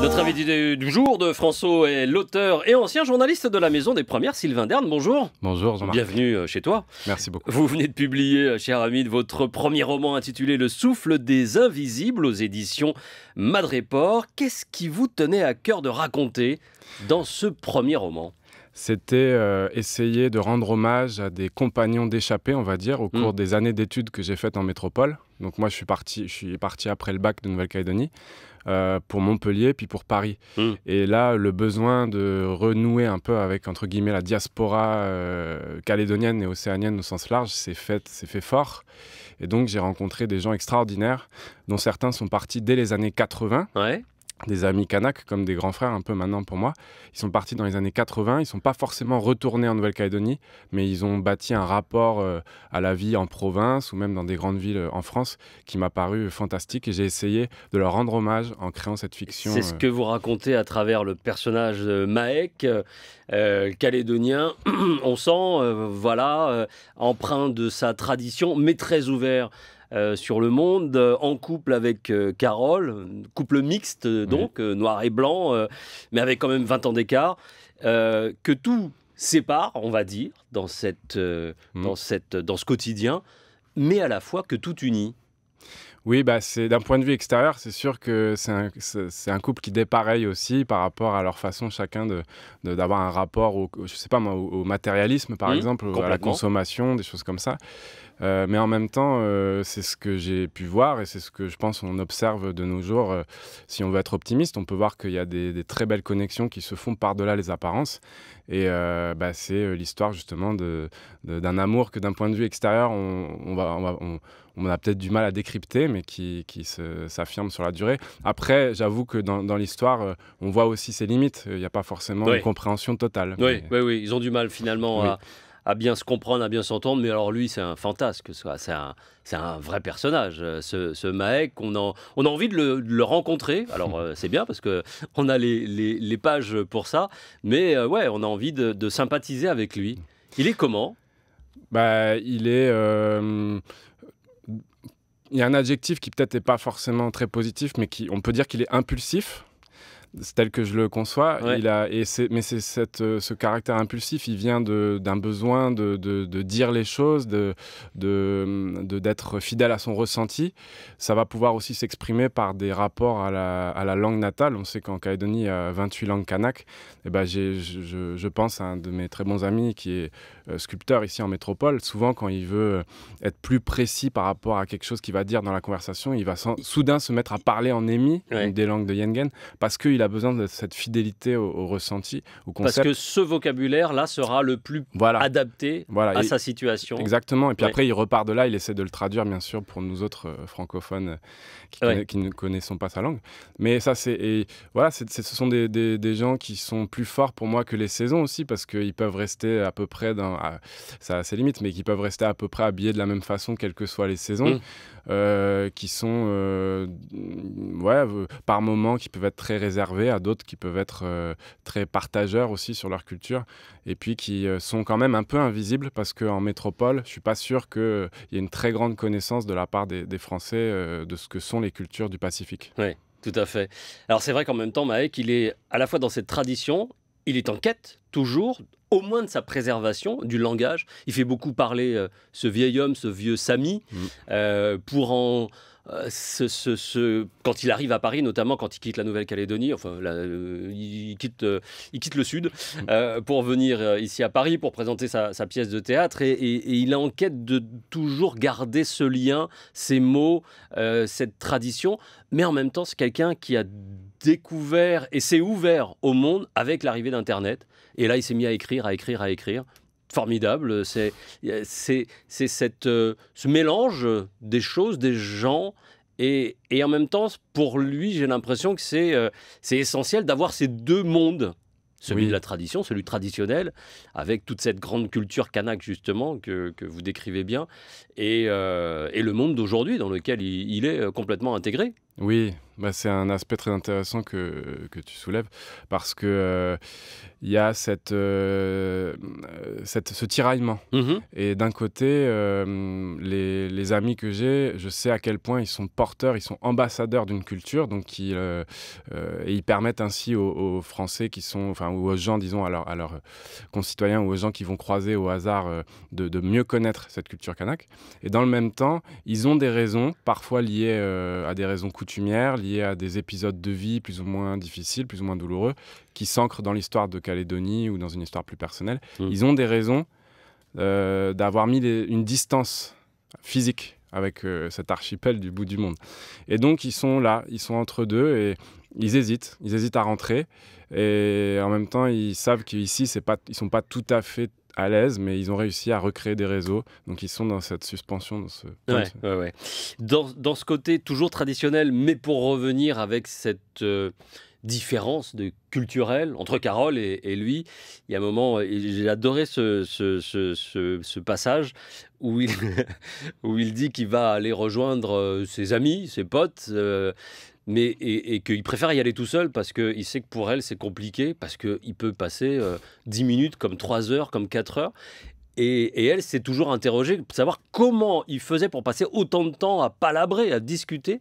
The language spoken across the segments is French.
Notre ah. invité du jour de François est l'auteur et ancien journaliste de la Maison des Premières, Sylvain Derne. Bonjour. Bonjour, Jean-Marc. Bienvenue euh, chez toi. Merci beaucoup. Vous venez de publier, euh, cher ami, votre premier roman intitulé Le souffle des invisibles aux éditions Madréport. Qu'est-ce qui vous tenait à cœur de raconter dans ce premier roman c'était euh, essayer de rendre hommage à des compagnons d'échappée, on va dire, au cours mm. des années d'études que j'ai faites en métropole. Donc moi, je suis parti, je suis parti après le bac de Nouvelle-Calédonie euh, pour Montpellier, puis pour Paris. Mm. Et là, le besoin de renouer un peu avec entre guillemets la diaspora euh, calédonienne et océanienne au sens large, s'est fait, fait fort. Et donc j'ai rencontré des gens extraordinaires, dont certains sont partis dès les années 80. Ouais des amis Kanak, comme des grands frères un peu maintenant pour moi. Ils sont partis dans les années 80, ils ne sont pas forcément retournés en Nouvelle-Calédonie, mais ils ont bâti un rapport euh, à la vie en province ou même dans des grandes villes euh, en France qui m'a paru fantastique et j'ai essayé de leur rendre hommage en créant cette fiction. C'est ce euh. que vous racontez à travers le personnage de Maek, calédonien, on sent, voilà, empreint de sa tradition, mais très ouvert euh, sur le monde, euh, en couple avec euh, Carole, couple mixte mhm. donc, noir et blanc, mais avec quand même 20 ans d'écart, que tout sépare, on va dire, dans, cette, mhm. dans, cette, dans ce quotidien, mais à la fois que tout unit. Oui, bah, c'est d'un point de vue extérieur, c'est sûr que c'est un, couple qui dépareille aussi par rapport à leur façon chacun d'avoir de, d'avoir un rapport au, je sais pas, moi au matérialisme, par mmh, exemple, à la consommation, des choses comme ça. Euh, mais en même temps, euh, c'est ce que j'ai pu voir et c'est ce que je pense on observe de nos jours. Euh, si on veut être optimiste, on peut voir qu'il y a des, très belles connexions qui se font par-delà les apparences. Et bah, c'est l'histoire justement d'un de, d'un amour que d'un point de vue extérieur, on, va, on a peut-être du mal à décrypter, mais qui, s'affirme sur la durée. Après, j'avoue que dans, l'histoire, euh, on voit aussi ses limites. Il n'y a pas forcément une compréhension totale. Oui, oui, oui, ils ont du mal finalement à bien se comprendre, à bien s'entendre. Mais alors lui, c'est un fantasque, c'est un, vrai personnage, euh, ce, ce Maek. On, on a envie de le, rencontrer. Alors euh, c'est bien parce que on a les, pages pour ça. Mais ouais, on a envie de, sympathiser avec lui. Il est comment bah, il est il y a un adjectif qui peut-être n'est pas forcément très positif, mais qui, on peut dire qu'il est impulsif tel que je le conçois. Il a, et mais c'est euh, ce caractère impulsif, il vient d'un besoin de, de, dire les choses, de d'être fidèle à son ressenti. Ça va pouvoir aussi s'exprimer par des rapports à la, à la, langue natale. On sait qu'en Calédonie, il y a 28 langues kanak. Et eh ben, je, je, pense à un de mes très bons amis qui est euh, sculpteur ici en métropole. Souvent, quand il veut euh, être plus précis par rapport à quelque chose qu'il va dire dans la conversation, il va soudain se mettre à parler en émis des langues de Yengen parce qu'il a besoin de cette fidélité au, ressenti, au concept. Parce que ce vocabulaire-là sera le plus voilà. adapté voilà. à sa situation. Exactement. Et puis après, il repart de là, il essaie de le traduire, bien sûr, pour nous autres euh, francophones euh, qui, ne connaissons pas sa langue. Mais ça, c'est. Voilà, ce sont des, gens qui sont plus forts pour moi que les saisons aussi, parce qu'ils peuvent rester à peu près dans. ça a ses limites, mais qui peuvent rester à peu près habillés de la même façon, quelles que soient les saisons, mm. euh, qui sont. ouais, par moments, qui peuvent être très réservés à d'autres qui peuvent être euh, très partageurs aussi sur leur culture, et puis qui euh, sont quand même un peu invisibles parce qu'en métropole, je suis pas sûr qu'il euh, y ait une très grande connaissance de la part des, des Français de ce que sont les cultures du Pacifique. Oui. Tout à fait. Alors c'est vrai qu'en même temps, Maek, il est à la fois dans cette tradition, il est en quête toujours, au moins de sa préservation du langage. Il fait beaucoup parler euh, ce vieil homme, ce vieux Samy, mm. euh, pour en. Euh, ce, quand il arrive à Paris, notamment quand il quitte la Nouvelle-Calédonie, enfin, il, quitte, il quitte le Sud mm. pour venir ici à Paris pour présenter sa, pièce de théâtre. Et, et, il est en quête de toujours garder ce lien, ces mots, cette tradition. Mais en même temps, c'est quelqu'un qui a découvert et s'est ouvert au monde avec l'arrivée d'Internet et là, il s'est mis à écrire, à écrire, à écrire. Formidable. C'est cette euh, ce mélange des choses, des gens. Et, et en même temps, pour lui, j'ai l'impression que c'est euh, c'est essentiel d'avoir ces deux mondes celui de la tradition, celui traditionnel, avec toute cette grande culture kanak justement que, que vous décrivez bien, et, euh, et le monde d'aujourd'hui dans lequel il, est complètement intégré. Oui, bah, c'est un aspect très intéressant que, tu soulèves parce que il euh, y a cette, euh, euh, cette ce tiraillement. Mmh et d'un côté, les, amis que j'ai, je sais à quel point ils sont porteurs, ils sont ambassadeurs d'une culture, donc ils, et ils permettent ainsi aux, Français qui sont, enfin, ou aux gens, disons, à, leurs concitoyens ou aux gens qui vont croiser au hasard de, de, mieux connaître cette culture kanak. Et dans le même temps, ils ont des raisons, parfois liées à des raisons coutumières, à des épisodes de vie plus ou moins difficiles, plus ou moins douloureux, qui s'ancrent dans l'histoire de Calédonie ou dans une histoire plus personnelle. Mm. Ils ont des raisons euh, d'avoir mis une distance physique avec euh, cet archipel du bout du monde. Et donc ils sont là, ils sont entre deux et ils hésitent, ils hésitent à rentrer et en même temps ils savent qu'ici c'est pas, ils sont pas tout à fait à l'aise, mais ils ont réussi à recréer des réseaux. Donc ils sont dans cette suspension. Dans ce, ouais, ouais, Dans, dans, ce côté toujours traditionnel, mais pour revenir avec cette. Euh, différence de culturelle entre Carole et, lui. Il y a un moment, j'ai adoré ce, ce, ce, passage où il, où il dit qu'il va aller rejoindre euh, ses amis, ses potes, euh, mais et, qu'il préfère y aller tout seul parce qu'il sait que pour elle c'est compliqué, parce qu'il peut passer 10 euh, minutes comme 3 heures, comme 4 heures. Et, elle s'est toujours interrogée pour savoir comment il faisait pour passer autant de temps à palabrer, à discuter.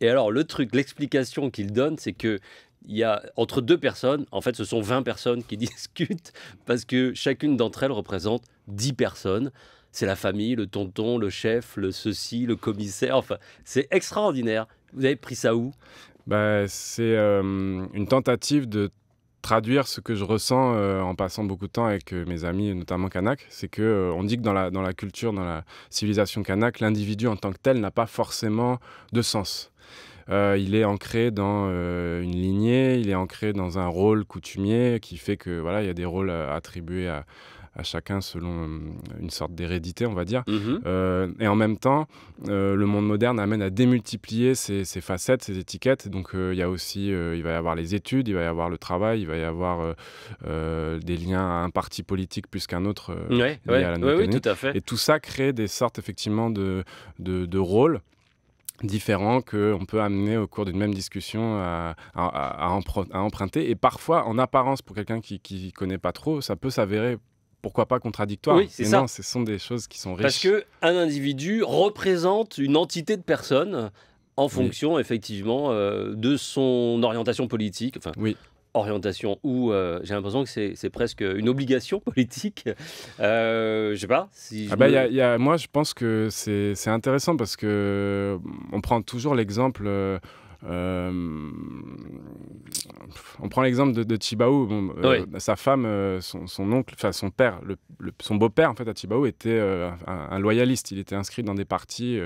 Et alors le truc, l'explication qu'il donne, c'est qu'il y a entre deux personnes, en fait ce sont 20 personnes qui discutent parce que chacune d'entre elles représente 10 personnes c'est la famille, le tonton, le chef, le ceci, le commissaire. Enfin, c'est extraordinaire. Vous avez pris ça où bah, C'est euh, une tentative de traduire ce que je ressens euh, en passant beaucoup de temps avec euh, mes amis, notamment Kanak, c'est que on dit que dans la, dans la culture, dans la civilisation Kanak, l'individu en tant que tel n'a pas forcément de sens. il est ancré dans une lignée, il est ancré dans un rôle coutumier qui fait que voilà, il y a des rôles attribués à, à chacun selon euh, une sorte d'hérédité, on va dire. Mhm. Euh, et en même temps, euh, le monde moderne amène à démultiplier ces, facettes, ces étiquettes. Donc il y a aussi, il va y avoir les études, il va y avoir le travail, il va y avoir des liens à un parti politique plus qu'un autre. oui, tout à fait. Et tout ça crée des sortes effectivement de, de, rôles différents qu'on peut amener au cours d'une même discussion à, à, à, emprunter. Et parfois, en apparence, pour quelqu'un qui ne connaît pas trop, ça peut s'avérer pourquoi pas contradictoire Oui, c'est ça. Non, ce sont des choses qui sont riches. Parce que un individu représente une entité de personnes en fonction, effectivement, euh, de son orientation politique. Enfin, oui orientation ou euh, j'ai l'impression que c'est presque une obligation politique. Euh, je sais pas. Si ah bah, moi, je pense que c'est intéressant parce que hum, on prend toujours l'exemple. Euh, euh, on prend l'exemple de, de euh, Sa femme, euh, son, oncle, enfin son père, le, son beau-père en fait à Chibaou était un, loyaliste. Il était inscrit dans des partis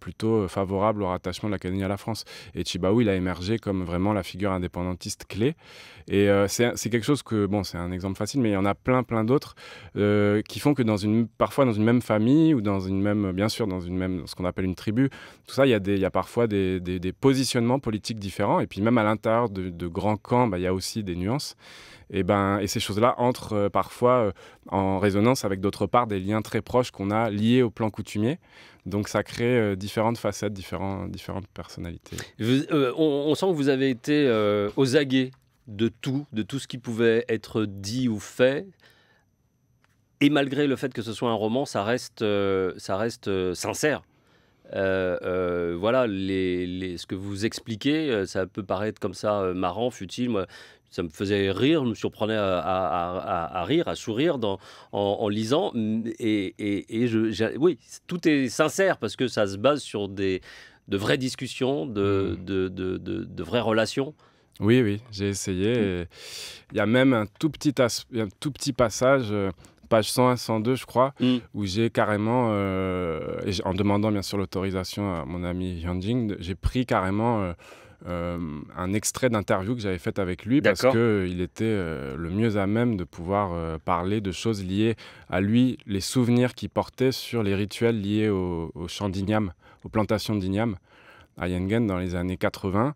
plutôt favorables au rattachement de l'Académie à la France. Et Chibaou il a émergé comme vraiment la figure indépendantiste clé. Et c'est quelque chose que, bon, c'est un exemple facile, mais il y en a plein, plein d'autres qui font que dans une, parfois dans une même famille ou dans une même, bien sûr, dans une même, ce qu'on appelle une tribu, tout ça, il y a, des, il parfois des positionnements politiques différents. Et puis même à l'intérieur de, grands camps, bah, il y a aussi des nuances. Et, ben, et ces choses-là entrent euh, parfois euh, en résonance avec d'autre part des liens très proches qu'on a liés au plan coutumier. Donc ça crée euh, différentes facettes, différents, différentes personnalités. on, on, sent que vous avez été aux aguets de tout, de tout ce qui pouvait être dit ou fait. Et malgré le fait que ce soit un roman, ça reste, ça reste sincère voilà, les, ce que vous expliquez, euh, ça peut paraître comme ça euh, marrant, futile. Moi, ça me faisait rire, me surprenait à, rire, à sourire en, lisant. Et, oui, tout est sincère parce que ça se base sur de vraies discussions, mmh. de, vraies relations. Oui, oui, j'ai essayé. Mmh. Il y a même un tout petit, un tout petit passage euh, page 101, 102, je crois, mm. où j'ai carrément, euh, en demandant bien sûr l'autorisation à mon ami Jing, j'ai pris carrément euh, euh, un extrait d'interview que j'avais faite avec lui parce qu'il était le mieux à même de pouvoir parler de choses liées à lui, les souvenirs qu'il portait sur les rituels liés au, au champ aux plantations d'igname à Yengen dans les années 80.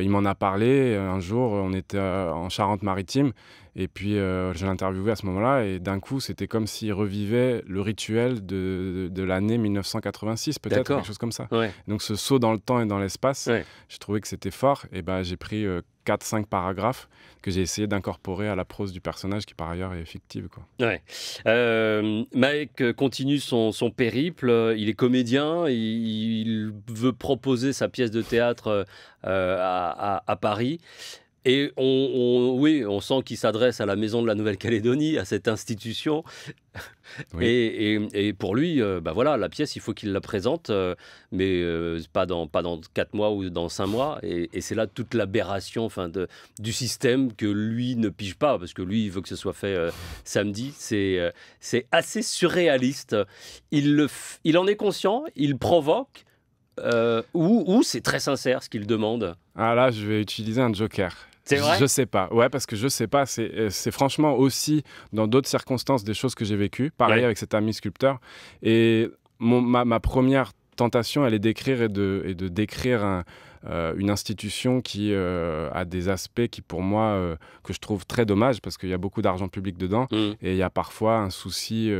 il m'en a parlé. Un jour, on était en Charente-Maritime et puis, euh, je l'interviewais à ce moment-là, et d'un coup, c'était comme s'il revivait le rituel de, de, l'année 1986, peut-être, quelque chose comme ça. Donc, ce saut dans le temps et dans l'espace, j'ai je trouvais que c'était fort. Et ben, j'ai pris 4-5 euh, paragraphes que j'ai essayé d'incorporer à la prose du personnage, qui par ailleurs est fictive. Quoi. Ouais. Euh, Mike continue son, son, périple. Euh, il est comédien, il, veut proposer sa pièce de théâtre à, à, à Paris. Et on, oui, on sent qu'il s'adresse à la Maison de la Nouvelle-Calédonie, à cette institution. Et, et, et, pour lui, euh, bah voilà, la pièce, il faut qu'il la présente, euh, mais euh, pas, dans, pas dans 4 mois ou dans 5 mois. Et, c'est là toute l'aberration enfin, de, du système que lui ne pige pas, parce que lui, il veut que ce soit fait samedi. C'est c'est assez surréaliste. Il, le il en est conscient, il provoque, ou, ou c'est très sincère ce qu'il demande. Ah là, je vais utiliser un joker. C'est vrai Je sais pas. Ouais, parce que je sais pas. C'est euh, franchement aussi, dans d'autres circonstances, des choses que j'ai vécues. Pareil avec cet ami sculpteur. Et mon, ma, première tentation, elle est d'écrire et de, et de décrire euh, une institution qui euh, a des aspects qui pour moi que je trouve très dommage parce qu'il y a beaucoup d'argent public dedans mmh. et il y a parfois un souci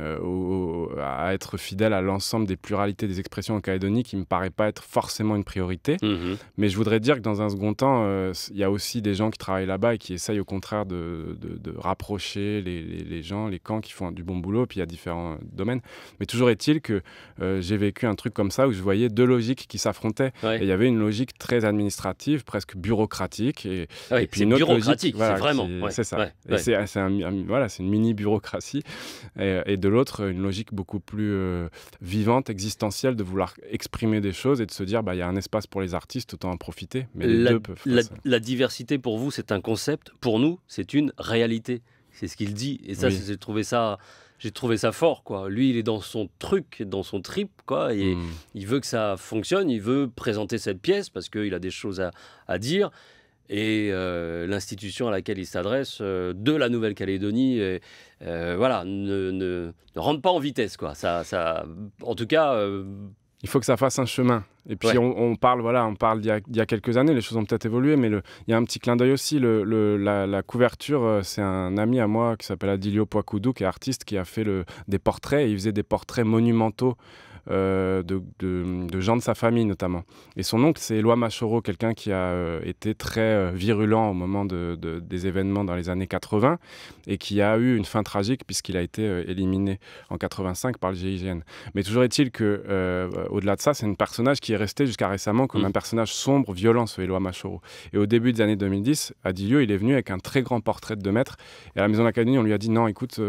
euh, à être fidèle à l'ensemble des pluralités des expressions en Calédonie, qui me paraît pas être forcément une priorité. Mhm. Mais je voudrais dire que dans un second temps, euh, il y a aussi des gens qui travaillent là-bas et qui essayent au contraire de, rapprocher les, gens, les camps qui font du bon boulot, puis il y a différents euh, domaines. Mais toujours est-il que j'ai vécu un truc comme ça où je voyais deux logiques qui s'affrontaient. Et il y avait une logique très administrative, presque bureaucratique, et, ah et puis une autre c'est vraiment. c'est ça. Ah, c'est une mini bureaucratie. Et, et de de l'autre, une logique beaucoup plus euh, vivante, existentielle, de vouloir exprimer des choses et de se dire, bah, il y a un espace pour les artistes, autant en profiter. Mais les la, deux peuvent la, diversité, pour vous, c'est un concept. Pour nous, c'est une réalité. C'est ce qu'il dit. Et ça, j'ai trouvé ça j'ai trouvé ça fort quoi. Lui, il est dans son truc, dans son trip quoi, et hmm. il veut que ça fonctionne, il veut présenter cette pièce parce qu'il a des choses à, à dire et euh, l'institution à laquelle il s'adresse euh, de la Nouvelle-Calédonie, euh, voilà, ne, ne, rentre pas en vitesse, quoi. Ça, ça en tout cas. il faut que ça fasse un chemin. Et puis on, parle, voilà, on parle d'il y, a quelques années, les choses ont peut-être évolué, mais il y a un petit clin d'œil aussi. Le, la, la, couverture, c'est un ami à moi qui s'appelle Adilio Poacoudou, qui est artiste, qui a fait le, des portraits. il faisait des portraits monumentaux euh, de, de, gens de sa famille notamment. Et son oncle, c'est Éloi Machoro, quelqu'un qui a euh, été très euh, virulent au moment de, des événements dans les années 80 et qui a eu une fin tragique puisqu'il a été éliminé en 85 par le GIGN. Mais toujours est-il que, au-delà de ça, c'est un personnage qui est resté jusqu'à récemment comme mm. un personnage sombre, violent, ce Éloi Machoro. Et au début des années 2010, à Dieu, il est venu avec un très grand portrait de maître. Et à la Maison de on lui a dit non, écoute,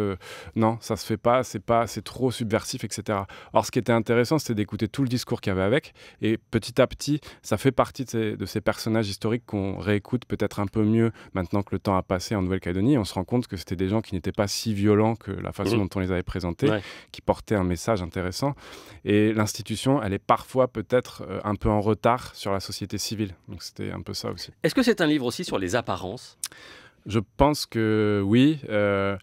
non, ça se fait pas, c'est pas, c'est trop subversif, etc. Or, ce qui était intéressant, intéressant, c'était d'écouter tout le discours qu'il y avait avec. Et petit à petit, ça fait partie de ces, personnages historiques qu'on réécoute peut-être un peu mieux maintenant que le temps a passé en Nouvelle-Calédonie. On se rend compte que c'était des gens qui n'étaient pas si violents que la façon mmh. dont on les avait présentés, qui portaient un message intéressant. Et l'institution, elle est parfois peut-être euh, un peu en retard sur la société civile. Donc c'était un peu ça aussi. Est-ce que c'est un livre aussi sur les apparences je pense que oui. Euh,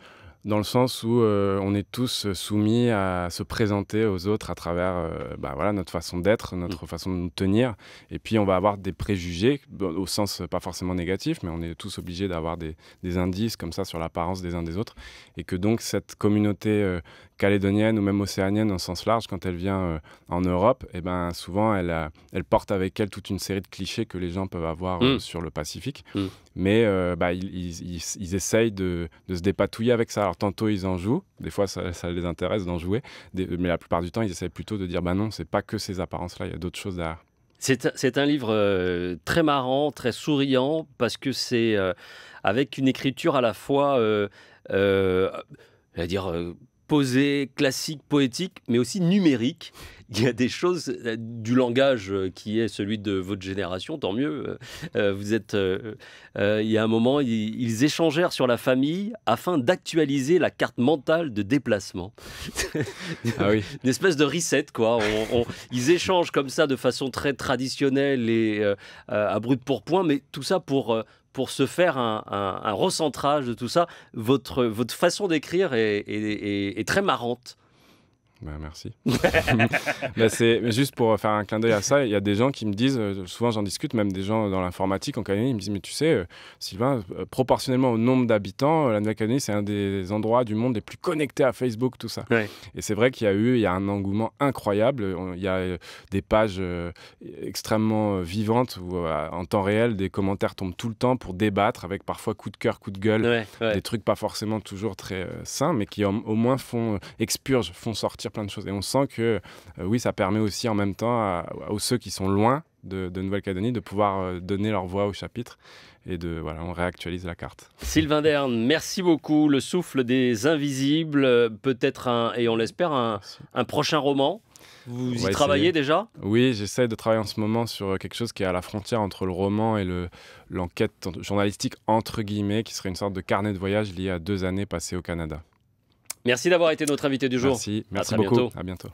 dans le sens où euh, on est tous soumis à se présenter aux autres à travers euh, bah, voilà, notre façon d'être, mm. notre façon de nous tenir. Et puis on va avoir des préjugés, au sens euh, pas forcément négatif, mais on est tous obligés d'avoir des, indices comme ça sur l'apparence des uns des autres. Et que donc cette communauté calédonienne ou même océanienne en sens large, quand elle vient euh, en Europe, et eh ben, souvent elle, elle porte avec elle toute une série de clichés que les gens peuvent avoir euh, mm. sur le Pacifique. Mm. Mais euh, bah, ils, ils, essayent de, se dépatouiller avec ça. Alors tantôt ils en jouent, des fois ça, les intéresse d'en jouer, mais la plupart du temps ils essayent plutôt de dire bah non, c'est pas que ces apparences-là, il y a d'autres choses derrière. C'est un livre très marrant, très souriant, parce que c'est avec une écriture à la fois, à dire, classique, poétique, mais aussi numérique. Il y a des choses euh, du langage euh, qui est celui de votre génération, tant mieux. Euh, vous êtes. il y a un moment, ils, échangèrent sur la famille afin d'actualiser la carte mentale de déplacement. Ah Une espèce de reset, quoi. ils échangent comme ça de façon très traditionnelle et à brut pour point, mais tout ça pour pour se faire un, recentrage de tout ça. Votre, façon d'écrire est très marrante. Ben, merci. Ben, c'est juste pour faire un clin d'œil à ça. Il y a des gens qui me disent, euh, souvent j'en discute, même des gens dans l'informatique en Calédonie, ils me disent mais tu sais, euh, Sylvain, euh, proportionnellement au nombre d'habitants, la Nouvelle-Calédonie c'est un des endroits du monde les plus connectés à Facebook, tout ça. Et c'est vrai qu'il y a eu, il y a un engouement incroyable. Il y a des pages extrêmement vivantes où en temps réel des commentaires tombent tout le temps pour débattre avec parfois coup de cœur, coup de gueule, des trucs pas forcément toujours très sains, mais qui au moins font expurgent, font sortir plein de choses. Et on sent que, euh, oui, ça permet aussi en même temps aux ceux qui sont loin de, Nouvelle-Calédonie de pouvoir euh, donner leur voix au chapitre et de voilà, on réactualise la carte. Sylvain Dern, merci beaucoup. Le souffle des invisibles, euh, peut-être un et on l'espère un, prochain roman. Vous y travaillez déjà Oui, j'essaie de travailler en ce moment sur quelque chose qui est à la frontière entre le roman et l'enquête journalistique entre guillemets, qui serait une sorte de carnet de voyage lié à deux années passées au Canada. Merci d'avoir été notre invité du jour. Merci, merci à beaucoup. À bientôt.